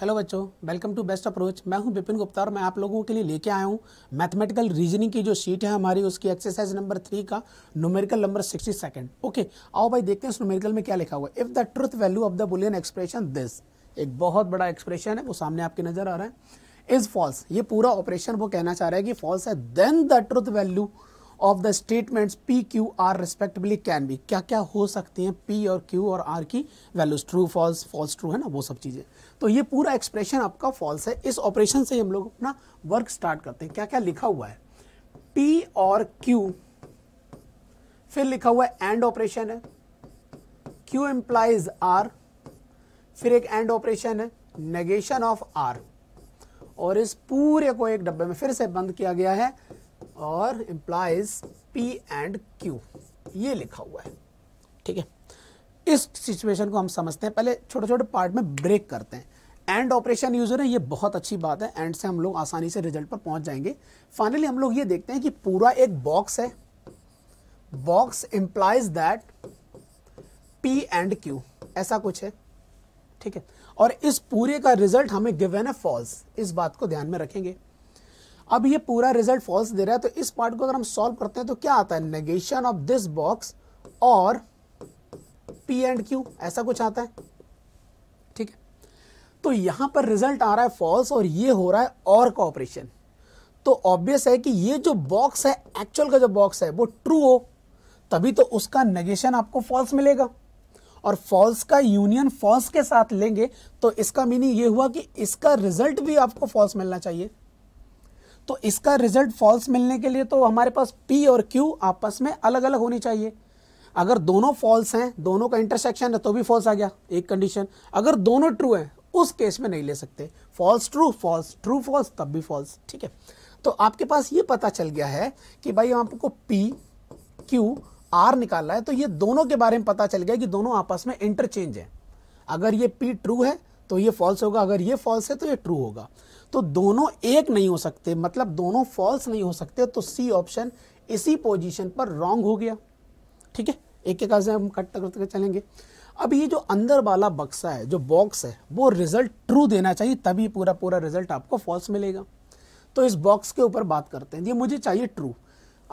hello बच्चों welcome to best approach मैं हूं विपिन गुप्ता और मैं आप लोगों के लिए लेके आया हूं मैथमेटिकल रीजनिंग की जो शीट है हमारी उसकी एक्सरसाइज नंबर थ्री का numerical number sixty second okay आओ भाई देखते हैं उस न्यूमेरिकल में क्या लिखा हुआ if the truth value of the boolean expression this एक बहुत बड़ा एक्सप्रेशन है वो सामने आपकी नज़र आ रहा है इज़ फॉल्स ये पूरा ऑपरेशन वो कहना चाह रहा है कि फॉल्स है then the truth value of the statements P Q R respectively can be क्या क्या हो सकते हैं पी और क्यू और आर की values true false false true है ना वो सब चीज़ें तो ये पूरा एक्सप्रेशन आपका फॉल्स है इस ऑपरेशन से हम लोग अपना वर्क स्टार्ट करते हैं क्या क्या लिखा हुआ है पी और क्यू फिर लिखा हुआ है एंड ऑपरेशन है क्यू एम्प्लाइज आर फिर एक एंड ऑपरेशन है नेगेशन ऑफ आर और इस पूरे को एक डब्बे में फिर से बंद किया गया है और इम्प्लाइज पी एंड क्यू ये लिखा हुआ है ठीक है इस सिचुएशन को हम समझते हैं पहले छोटे छोटे पार्ट में ब्रेक करते हैं एंड ऑपरेशन यूजर है ये बहुत अच्छी बात है एंड से हम लोग आसानी से रिजल्ट पर पहुंच जाएंगे फाइनली हम लोग ये देखते हैं कि पूरा एक बॉक्स है box implies that P and Q ऐसा कुछ है ठीक है और इस पूरे का रिजल्ट हमें गिवेन है फॉल्स इस बात को ध्यान में रखेंगे अब ये पूरा रिजल्ट फॉल्स दे रहा है तो इस पार्ट को अगर हम सॉल्व करते हैं तो क्या आता है नेगेशन ऑफ दिस बॉक्स और पी एंड क्यू ऐसा कुछ आता है ठीक है तो यहां पर रिजल्ट आ रहा है फॉल्स और ये हो रहा है और का ऑपरेशन तो ऑब्वियस है कि ये जो बॉक्स है एक्चुअल का जो बॉक्स है वो ट्रू हो तभी तो उसका नेगेशन आपको फॉल्स मिलेगा और फॉल्स का यूनियन फॉल्स के साथ लेंगे तो इसका मीनिंग ये हुआ कि इसका रिजल्ट भी आपको फॉल्स मिलना चाहिए तो इसका रिजल्ट फॉल्स मिलने के लिए तो हमारे पास पी और क्यू आपस में अलग अलग होनी चाहिए अगर दोनों फॉल्स हैं दोनों का इंटरसेक्शन है तो भी फॉल्स आ गया एक कंडीशन अगर दोनों ट्रू हैं उस केस में नहीं ले सकते false true false true false तब भी फॉल्स ठीक है तो आपके पास ये पता चल गया है कि भाई आपको पी क्यू आर निकालना है तो ये दोनों के बारे में पता चल गया कि दोनों आपस में इंटरचेंज है अगर ये पी ट्रू है तो ये फॉल्स होगा अगर ये फॉल्स है तो ये ट्रू होगा तो दोनों एक नहीं हो सकते मतलब दोनों फॉल्स नहीं हो सकते तो सी ऑप्शन इसी पोजीशन पर रॉन्ग हो गया ठीक है एक एक से हम कट करते चलेंगे अब ये जो अंदर वाला बक्सा है जो बॉक्स है वो रिजल्ट ट्रू देना चाहिए तभी पूरा पूरा रिजल्ट आपको फॉल्स मिलेगा तो इस बॉक्स के ऊपर बात करते हैं ये मुझे चाहिए ट्रू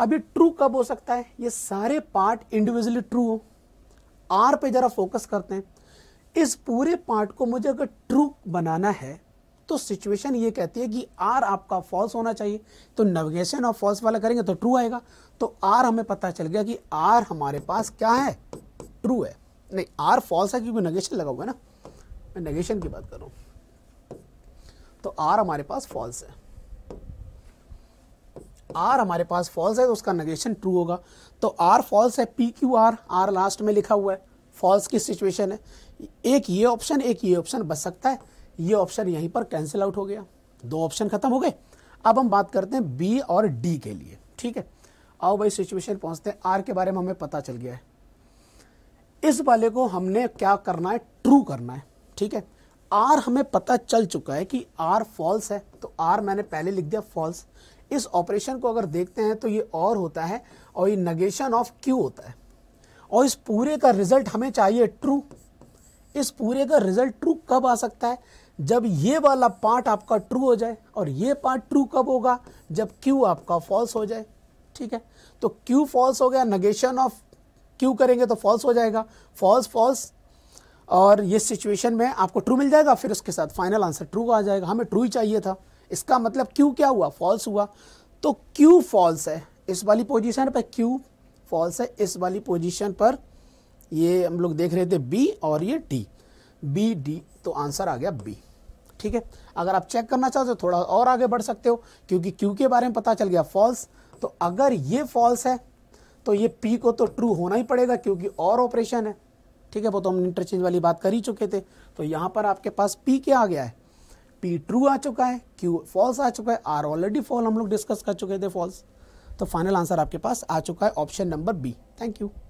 अब ये ट्रू कब हो सकता है ये सारे पार्ट इंडिविजुअली ट्रू हो आर पे जरा फोकस करते हैं इस पूरे पार्ट को मुझे अगर ट्रू बनाना है तो सिचुएशन ये कहती है कि आर आपका फॉल्स होना चाहिए तो नेविगेशन ऑफ फॉल्स वाला करेंगे तो ट्रू आएगा तो आर हमें पता चल गया कि आर हमारे पास क्या है ट्रू है नहीं आर फॉल्स है क्योंकि नेगेशन लगा हुआ है ना मैं नेगेशन की बात कर रहा हूं तो आर हमारे पास फॉल्स है आर हमारे पास फॉल्स है तो उसका नेगेशन ट्रू होगा तो आर फॉल्स है P Q R R last में लिखा हुआ है फॉल्स की सिचुएशन है एक ये ऑप्शन एक ये ऑप्शन बच सकता है ये ऑप्शन यहीं पर कैंसिल आउट हो गया दो ऑप्शन खत्म हो गए अब हम बात करते हैं बी और डी के लिए ठीक है आओ भाई सिचुएशन पहुंचते हैं आर के बारे में हमें पता चल गया है इस वाले को हमने क्या करना है ट्रू करना है ठीक है आर हमें पता चल चुका है कि आर फॉल्स है तो आर मैंने पहले लिख दिया फॉल्स इस ऑपरेशन को अगर देखते हैं तो ये और होता है और ये नगेशन ऑफ क्यू होता है और इस पूरे का रिजल्ट हमें चाहिए ट्रू इस पूरे का रिजल्ट ट्रू कब आ सकता है जब ये वाला पार्ट आपका ट्रू हो जाए और ये पार्ट ट्रू कब होगा जब क्यू आपका फॉल्स हो जाए ठीक है तो क्यू फॉल्स हो गया नगेशन ऑफ क्यू करेंगे तो फॉल्स हो जाएगा फॉल्स फॉल्स और ये सिचुएशन में आपको ट्रू मिल जाएगा फिर उसके साथ फाइनल आंसर ट्रू आ जाएगा हमें ट्रू ही चाहिए था इसका मतलब क्यू क्या हुआ फॉल्स हुआ तो क्यू फॉल्स है इस वाली पोजिशन पर क्यू फॉल्स है इस वाली पोजिशन पर ये हम लोग देख रहे थे बी और ये डी बी डी तो आंसर आ गया बी ठीक है अगर आप चेक करना चाहते हो तो थोड़ा और आगे बढ़ सकते हो क्योंकि क्यू के बारे में पता चल गया फॉल्स तो अगर ये फॉल्स है तो ये पी को तो ट्रू होना ही पड़ेगा क्योंकि और ऑपरेशन है ठीक है वो तो हम इंटरचेंज वाली बात कर ही चुके थे तो यहाँ पर आपके पास पी क्या आ गया है पी ट्रू आ चुका है क्यू फॉल्स आ चुका है आर ऑलरेडी फॉल हम लोग डिस्कस कर चुके थे फॉल्स तो फाइनल आंसर आपके पास आ चुका है option number B thank you